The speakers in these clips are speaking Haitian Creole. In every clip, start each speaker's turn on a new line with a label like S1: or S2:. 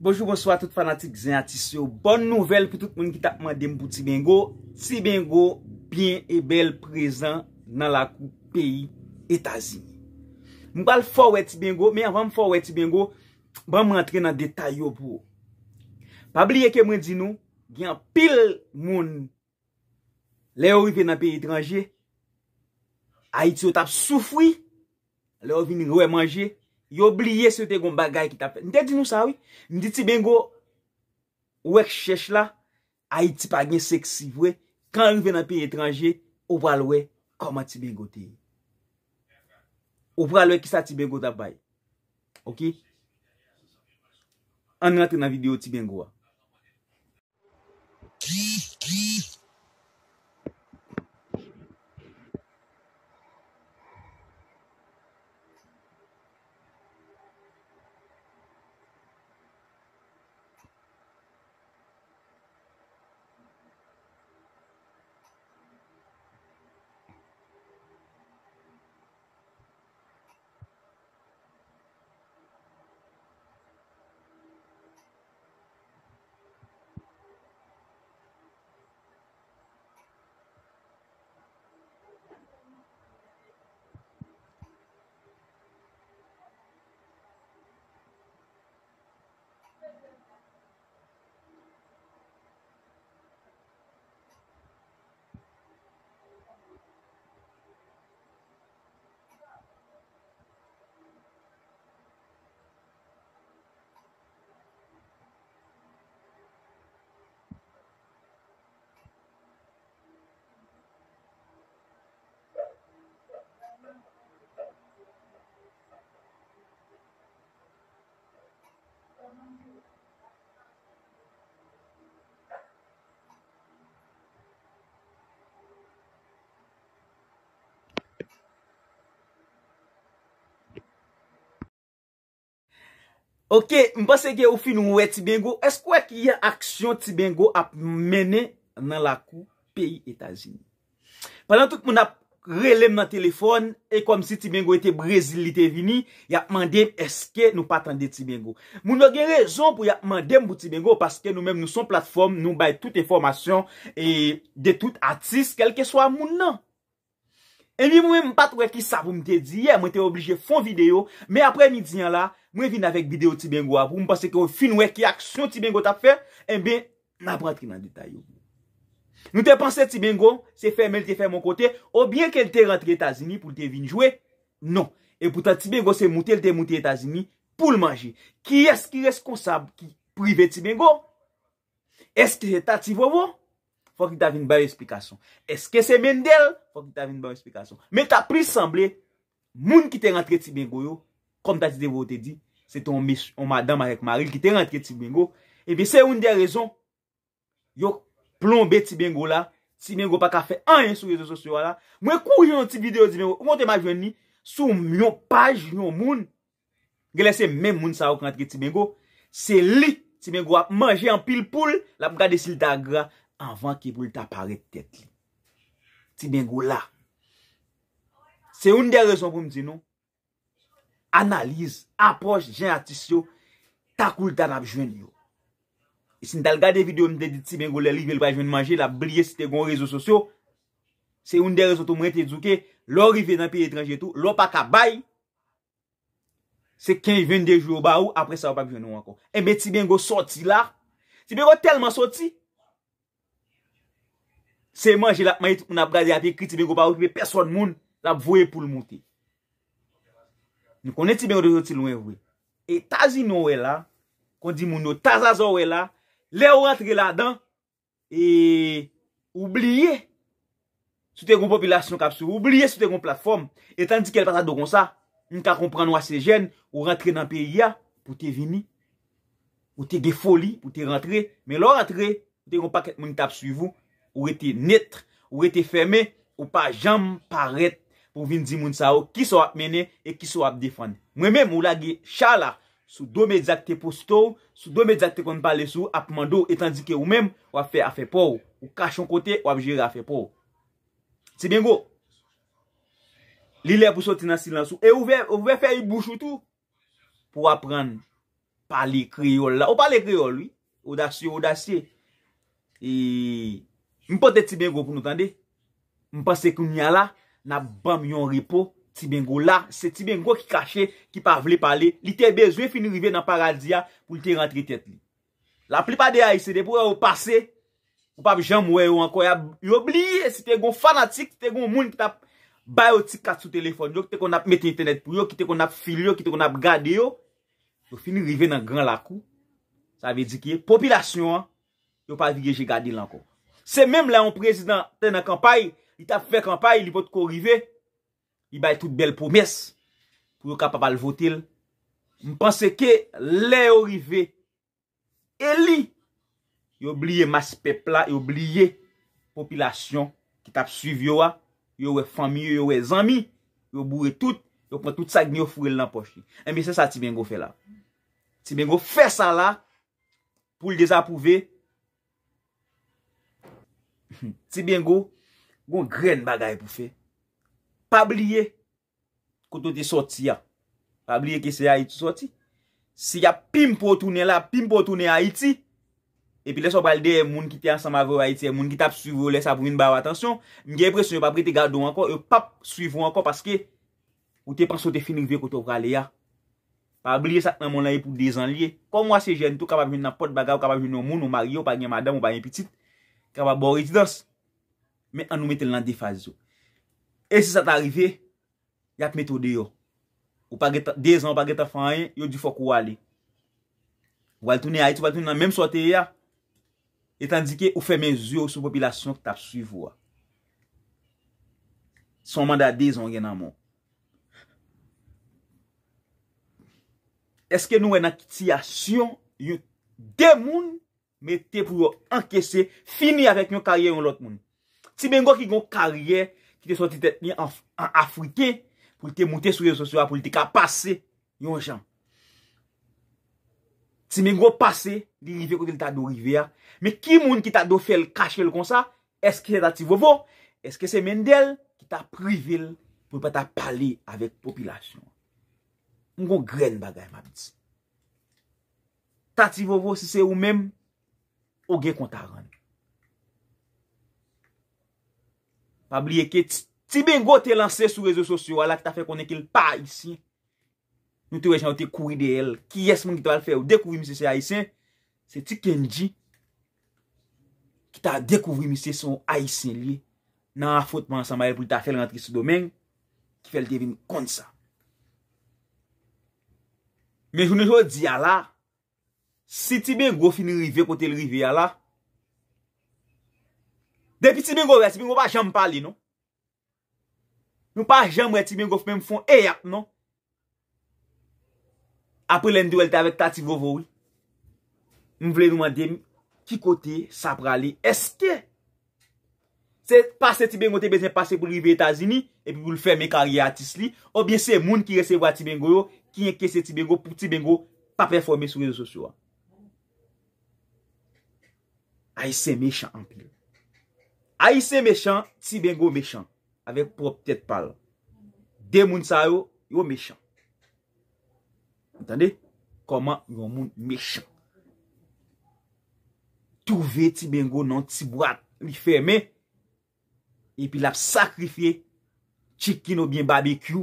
S1: Bonjour, bonsoir tout fanatik Zenyatisyo Bon nouvel pou tout moun ki takman dem pou Ti Bengo Ti Bengo, bien e bel prezant nan lakou peyi etazi Mbal fawet Ti Bengo, men avan fawet Ti Bengo Ban mantre nan detay yo pou Pabliye ke mwen di nou, gyan pil moun Le yo rive nan peyi etranje A iti yo tap soufwi Le yo vini rewe manje Yo bliye se yo te gon bagay ki ta fe. Ni te di nou sa wè? Ni di ti bengo wèk chèch la, ay ti pagnen seksiv wè, kan yon ven api etranje, ou vwa lwè, koma ti bengo te yon. Ou vwa lwè ki sa ti bengo ta fay. Ok? An yon ati nan video ti bengo wè. Ok, mpase gen oufi nou mwè tibengo, esk wè ki yè aksyon tibengo ap mwenè nan lakou peyi Etasini. Panan tout moun ap relem nan telefon, e kom si tibengo ete Brezili te vini, yak mandem eske nou patande tibengo. Moun wè gen rezon pou yak mandem pou tibengo, paske nou mèm nou son platform, nou bay tout e formasyon, e de tout atis, kelke swa moun nan. E mi mwè mpate wè ki sa pou mte di, ye mwè te oblije fon video, me apre mi diyan la, Mwen vin avèk video ti bengo avou, mwen panse ki ou fin wè ki aksyon ti bengo tap fè, eh mwen nan prantri nan detay yo. Nou te panse ti bengo, se fè mèl te fè mwen kote, ou bien ke l te rentre Etazini pou te vin jwè, non. E pou ta ti bengo se moutè, l te moutè Etazini pou l manjè. Ki eski reskonsab ki prive ti bengo? Eski ta ti vòvò? Fòk ki ta vin bèl esplikasyon. Eski se mèndèl? Fòk ki ta vin bèl esplikasyon. Men ta pris samblè, moun ki te rentre ti bengo yo, kom ta ti devote di, Se ton mish, on madam arek maril ki te rentke ti bengo, ebi se un de rezon, yo plombe ti bengo la, ti bengo pa kafe anye sou rezo sosyo la, mwen kou jenon ti video ti bengo, mwen te majwen ni, sou mwen page jenon moun, gelese men moun sa wak rentke ti bengo, se li ti bengo ap manje an pil pul, la mkade si lita gra, anvan ki pou lita parek tet li. Ti bengo la. Se un de rezon pou mwen di nou, Analize, apoche jen atisyon Takoul tan ap jwen yo Isin e dal gade videon De ti bengo lè livel pa jwen manje La blye site gon rezo sosyo Se un de rezo tou mwen te edzuke Lò rive nan pi etranje tou Lò pa kabay Se ken jwen de jwen ou ba ou Apre sa wapak jwen nou ankon e Ebe ti bengo soti la Ti bengo telman soti Se manje la mwen ap gade ap ekri Ti bengo ba ou Person moun la vwe pou l'monte Nou kon eti bè yon de yon ti louen vwe. Et tazi nou wè la, kon di moun nou tazazo wè la, lè ou rentre la dan, e oubliye, sou te kon popilasyon kapsou, oubliye sou te kon platform, etan di kèl pata do kon sa, mwen ka kompran wase jen, ou rentre nan pe ya, pou te vini, pou te ge foli, pou te rentre, men lò rentre, pou te yon paket moun kapsou yon, ou ete netre, ou ete feme, ou pa jam paret, pou vin di moun sa ou, ki sou ap mene, e ki sou ap defane. Mwen mèm ou la ge, chala, sou do medzak te postou, sou do medzak te kon pale sou, ap mandou, etan di ke ou mèm, wap fe afe pou ou, ou kachon kote, wap jere afe pou ou. Ti bengo, li le pou soti nan silan sou, e ou ven, ou ven fe yi bouchou tou, pou apren, pale kriol la, ou pale kriol, ou dasye, ou dasye, e, mwen pote ti bengo pou nou tande, mwen pase koun nyan la, Nap bam yon repo, ti bengo la, se ti bengo ki kache, ki pa vle pale, li te bezwe fini rive nan paradi ya pou li te rentre tet li. La plipa de A.I.C.D pou yon passe, pou pa vje mwe yon anko, yon bli, se te goun fanatik, se te goun moun ki tap biotik kat sou telefon, yon ki te kon ap met internet pou yon, ki te kon ap fil yon, ki te kon ap gade yon, yon fini rive nan gran lakou, sa ve di ki, popilasyon an, yon pa vige je gade yon anko. Se menm la yon prezident te nan kampaye, I tap fè kampay li vot ko rive. I bay tout bel pomès. Pou yo kapapal votil. Mpense ke le yo rive. Eli. Yo bliye mas pepla. Yo bliye. Popilasyon ki tap suiv yo a. Yo we fami. Yo we zami. Yo bouwe tout. Yo pon tout sa gni yo furel nan pochi. Emi se sa ti bengo fè la. Ti bengo fè sa la. Pou l deza pouve. Ti bengo fè. Gon gren bagay pou fe. Pa bliye koutou te soti ya. Pa bliye kese ya iti soti. Si ya pim pou tounen la, pim pou tounen ya iti, epi leso balde, moun ki te ansanmavou ya iti, e moun ki tap suivou, leso apounen ba w atensyon, mgen presyon, yo papri te gado wankon, yo pap suivou wankon, paske ou te pan sote finik ve koutou prale ya. Pa bliye sakman moun la ye pou dezan liye. Kon mwa se jen tou, kapa mwen nan pot bagay, kapa mwen nan moun, ou maryo, kapa mwen madam, ou mwen pitit, k Men anou metel nan defaz yo. E si sa ta rive, yap metode yo. Ou pa geta, dezan ou pa geta fanyen, yo di fok wale. Waltouni a it, waltouni nan menm sote ya, etan dike ou fe menz yo sou popilasyon ki tap suyvo a. Son manda dezan gen nan moun. Eske nou en akitiyasyon, yo demoun, men te pou yo ankesye, fini avek yon karye yon lot moun. Ti men gwo ki gwo karye, ki te sote tete ni an Afrike, pou te moute souye sosyo apolite ka pase, yon chan. Ti men gwo pase, li yive kote li ta do rive ya, me ki moun ki ta do fel kache l kon sa, eske se ta ti vovo, eske se men del ki ta privil pou pa ta pali avek popilasyon. Mwen gwo gren bagay ma biti. Ta ti vovo si se ou men, ou gen kon ta ranye. Pabliye ke ti bengo te lanse sou rezo sosyo ala ki ta fe konekil pa isi. Nou te rejan ou te kuri de el. Ki yesman ki te wale fe ou dekouvri mi se se a isi. Se ti kenji. Ki ta dekouvri mi se se ou a isi li. Nan afotman sanba el pou li ta fe lantri sou domen. Ki fe l devin kon sa. Men jounen joun di ala. Si ti bengo fin rive kote rive ala. Depi ti bengo ve, eh, ti bengo pa jamb pale, non? Nou pa jamb ve ti bengo fpem fon eyak, non? Apre lende wel te avek ta ti vovo ou. Nou vle nou mande mi, ki kote sa prale? Eske? Se pase ti bengo te bezen pase pou rive Etasini, epi pou l fèm e karyatis li, ou bien se moun ki resevwa ti bengo yo, ki nye kese ti bengo pou ti bengo pa performe sou rezo sosyo a. A yi se me chan anpe yo. A yi se mechan, ti bengo mechan. A vek pou ap tete pal. De moun sa yo, yo mechan. Entende? Koman yo moun mechan. Touve ti bengo nan ti bwa li ferme. E pi la sakrifye. Chicken ou bien barbecue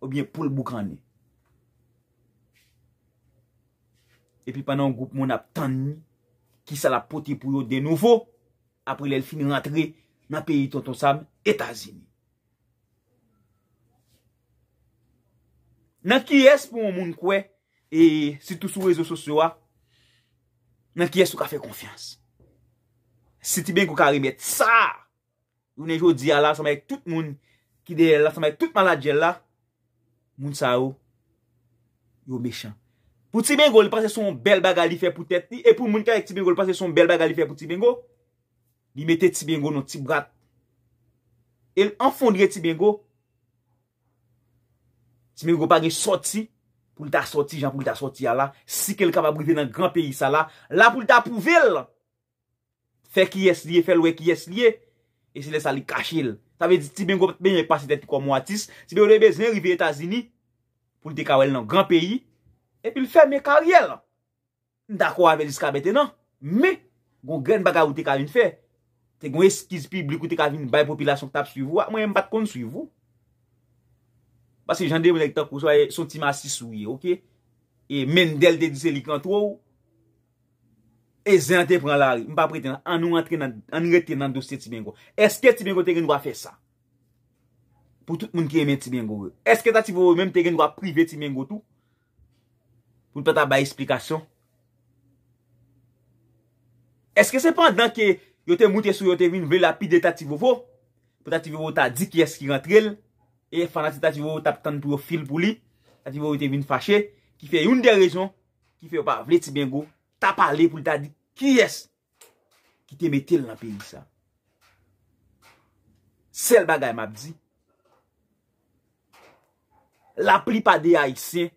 S1: ou bien poul boukande. E pi panan goup moun ap tan ni. Ki sa la poti pou yo de nouvo. apri lèl fini rentre nan peyi ton ton sam etazin. Nan ki yes pou moun kwe, e sitou sou rezo sosyo wa, nan ki yes ou ka fe konfians. Si ti bengo ka ribet sa, yon enjou diya la, sa mèk tout moun, ki de la sa mèk tout man la djel la, moun sa ou, yo mechan. Pou ti bengo, li pase son bel baga li fe pou teti, e pou moun ka ek ti bengo, li pase son bel baga li fe pou ti bengo, li mette tibengo nou tibou gat, el enfondre tibengo, tibengo bagi soti, pou li ta soti jan, pou li ta soti a la, si ke li kapabrive nan gran peyi sa la, la pou li ta pouvel, fe ki yes liye, fe lwe ki yes liye, e se lesa li kache el, sa ve di tibengo patbe nye pasi deti kwa mwatis, tibengo debe zin rive Etasini, pou li dekawel nan gran peyi, epi l fe me karyel, da kwa ve dis kabete nan, me, go gen baga ou dekawel fè, te gwen eskiz pi blikou te kavine bay popilasyon tap suyvou, a mwen yon pat kon suyvou. Basi jande mwen ekta kou soye, son ti masi souye, ok? E men del de di selikant wou, e zan te pran la ri. Mpa pretena, an nou rentre nan dosye ti bengo. Eske ti bengo te genou a fe sa? Pou tout moun ki emen ti bengo. Eske ta ti vwou men te genou a prive ti bengo tou? Foun pata bay esplikasyon? Eske se pan dan ke... yo te moutes ou yo te vin vle lapide ta ti vovo, pou ta ti vovo ta di kyes ki rentrel, e fana ti ta ti vovo tap tan profil pou li, ta ti vovo te vin fache, ki fe yon de rejon, ki fe w pa vle ti bengo, ta pale pou li ta di kyes, ki te metel nan pe yisa. Sel bagay mabzi, la pli pa de a yise,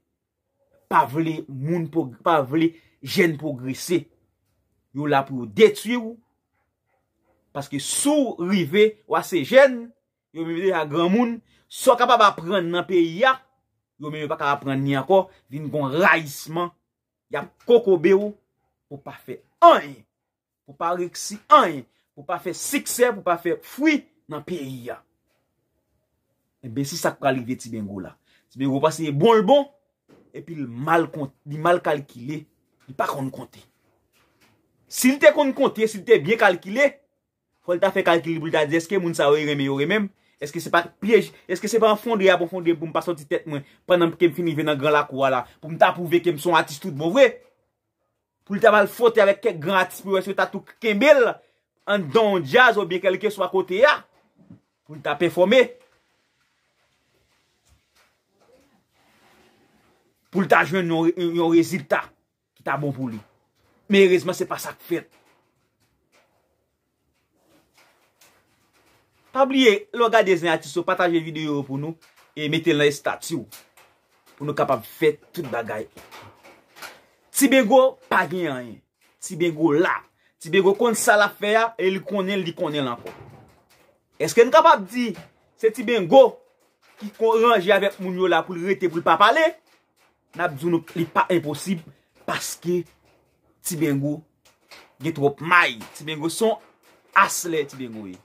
S1: pa vle moun, pa vle jen progresi, yo la pou yo detuye wou, Paske sou rive ou ase jen, yo me vede a gran moun, sou kapap apren nan peyi ya, yo me vede pa kapap apren ni akor, din kon rayisman, yap kokobe ou, pou pa fe anye, pou pa reksi anye, pou pa fe sikse, pou pa fe fwi nan peyi ya. Ebe si sakwa rive ti bengo la. Ti bengo pa se bon lbon, epi li mal kalkile, li pa kon konti. Si li te kon konti, si li te bien kalkile, Fol ta fe kalkili pou li ta di eske moun sa oye remeyore mem? Eske se pa piyej? Eske se pa an fondre ya pou fondre pou m pa soti tet mwen? Pwennan pou kem finive nan gran la kouwa la? Pwoum ta pouve kem son atis tout mou vwe? Pwoum ta mal fote avek kek gran atis pou wese ta tou kemel? An don jaz ou biye kelke swa kote ya? Pwoum ta peforme? Pwoum ta jwen yon rezipta ki ta bon pou li. Me rezman se pa sak fete. Pabliye, loga dezen atiso, pataje videyo pou nou, e metel nan y statyou, pou nou kapap fet tout bagay. Ti bengo, pa gen yon yon. Ti bengo la. Ti bengo konti sa la feya, e li konen, li konen lan pou. Eske nou kapap di, se ti bengo, ki kon range avet moun yo la pou li rete, pou li pa pale, na bizou nou li pa imposib, paske ti bengo, gen trop may. Ti bengo son asle ti bengo yon.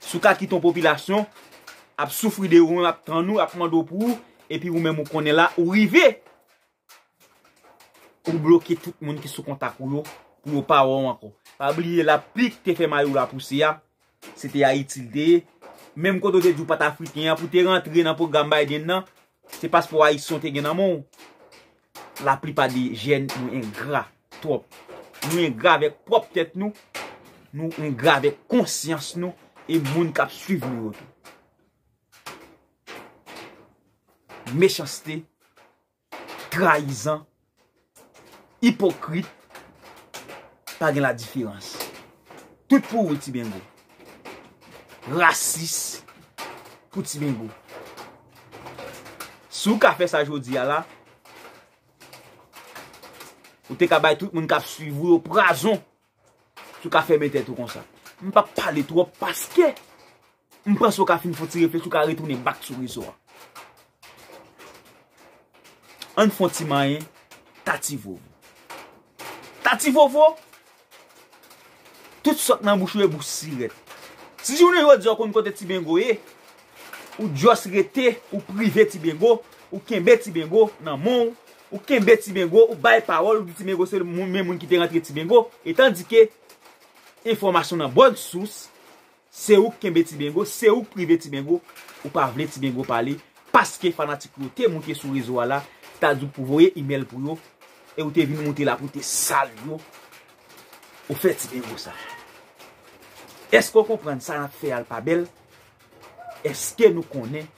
S1: Sou kat ki ton popilasyon, ap soufri de ou, ap tran nou, ap mandou pou ou, epi ou men mou konen la, ou rive, ou bloke tout moun ki sou kontak ou nou, pou nou pawon an kon. A bliye la pli ki te fè mayou la pousi ya, se te ya itil de, menm koto te djou pat afriken ya, pou te rentre nan pou gamba y den nan, se pas pou a y sote gen nan moun. La pli pa de jen nou en gra, trop. Nou en gra vek prop tèt nou, nou en gra vek konsyans nou, E moun kap suivi moun to. Meshasté, traizan, hipokrit, pagen la difilans. Tout pou wou ti bengo. Rasis, pou ti bengo. Sou ka fe sa jodi ya la, ou te ka bay tout moun kap suivi moun, pou razon, sou ka fe mette tou konsap. M pa pale tou wap paske. M prens wak a fin foti refleks wak a retounen bak sou rizwa. An foti mayen, tativo wap. Tativo wap. Tout sot nan mou chou e mou siret. Si jounen wak diyon kon m konten ti bengo e, ou djwa sirete, ou prive ti bengo, ou kembe ti bengo nan moun, ou kembe ti bengo, ou baye parol, ou ki ti bengo se moun moun ki tengan tri ti bengo, etan dike, Enformasyon nan bon sous, se ou kembe ti bengo, se ou prive ti bengo, ou pa vle ti bengo pale, paske fanatik yo te mounke sou rezo wala, ta djou pou voye email pou yo, e ou te vin mounke la pou te sal yo, ou fe ti bengo sa. Eske ou kompren sa nan fe alpabel? Eske nou konen?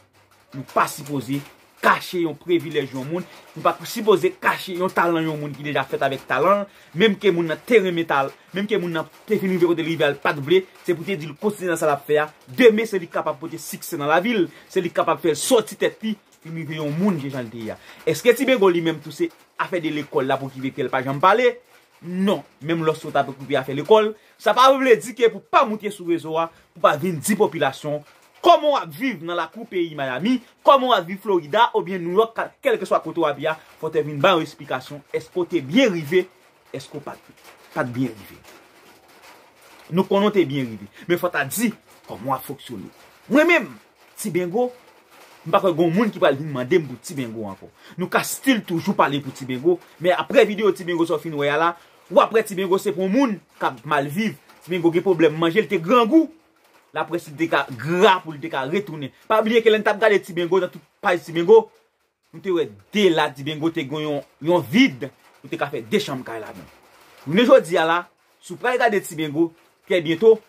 S1: Nou pasi posey? kache yon previlej yon moun, nou pa pou sipoze kache yon talan yon moun ki deja fèt avèk talan, mèm ke moun nan terremetal, mèm ke moun nan prefinu vèkote li vèl pat blè, se poutè di l'konsidansal ap fè ya, demè se li kapap pote sikse nan la vil, se li kapap fèl soti tèpi, finu vèkote yon moun gen jantè ya. Eske ti bè gò li mèm tousè a fè de l'ekol la pou ki vèkote l'pajan palè? Non, mèm lòs sota pou koupè a fè l'ekol, sa pa vè blè di kè pou pa moutè soubezo wa, pou Koman wak vive nan la kou peyi Miami? Koman wak vive Florida ou bien New York? Kelke swa koto wak biya? Fote vini ban resplikasyon. Esko te bien rive? Esko pat biye? Pat biye rive. Nou konon te bien rive. Men fote a di koman wak foksyonou. Mwen men, tibengo? Mwen pa kwen goun moun ki pal di nman dem pou tibengo anko. Nou ka stil toujou pale pou tibengo. Men apre video tibengo sou fin waya la. Ou apre tibengo se pou moun. Kwa mal vive. Tibengo gen problem manje lte gran gou. La presi de ka gra pou li de ka retounen. Pa oubliye ke len tap gade tibengo dan tout paye tibengo, nou te wè de la tibengo te gwen yon vide, nou te ka fè de chanmkaye la den. Nou ne jodi ya la, sou pral gade tibengo, kè bientou,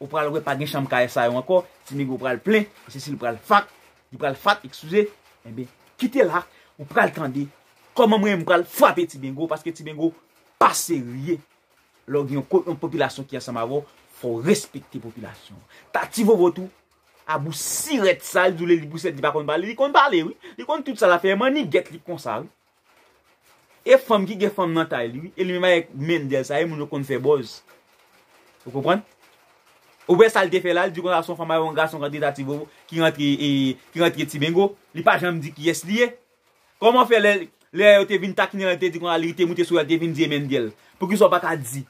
S1: ou pral wè pa gen chanmkaye sa yon akor, tibengo pral plen, se si lup pral fak, lup pral fak, eksouze, eh mwen be, kite la, ou pral kande, koman mwen mwen pral fwapè tibengo, paske tibengo pasè rye, log yon popilasyon ki a sa ma wò, Fò respekte popilasyon. Tati vò vò tou, abou siret sal, doulè li bouset, di ba kon balè, li kon balè, li kon tout sal aferman, ni get li konsal. E fam ki ge fam nan tay li, e lè mè mè men del, sa e moun yo kon fe boz. Ou kopan? Ou bè sal te fel al, di kon a son fam a yon gas son kante tati vò vò, ki rentre ti bengo, li pa janm di ki yes li e. Koman fel lè, lè yo te vin tak nè lè te, di kon a lè yi te moutesou, a te vin di men del, pou ki sou bak a di.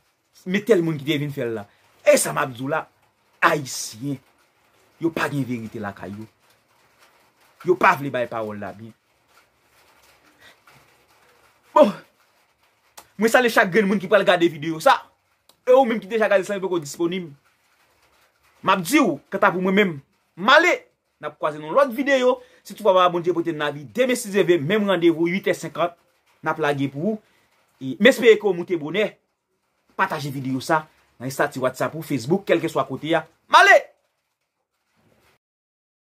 S1: E sa mabzou la, a yisiye, yo pa gen verite la ka yo. Yo pa vle baye parol la bi. Bon, mwen salen chak gen mwen ki pa lgade video sa. E ou menm ki dechakade san pou kon disponim. Mabzou, kata pou mwen menm, male, na pou kwaze nan lwad video. Si tou pa wap abonje poten na vi, demen 6 even, menm randevo 8.50, na plage pou ou. E, Mespe ekou mwen te bone, pataje video sa. Na isa ti WhatsApp ou Facebook kelke swa koutiya. Male!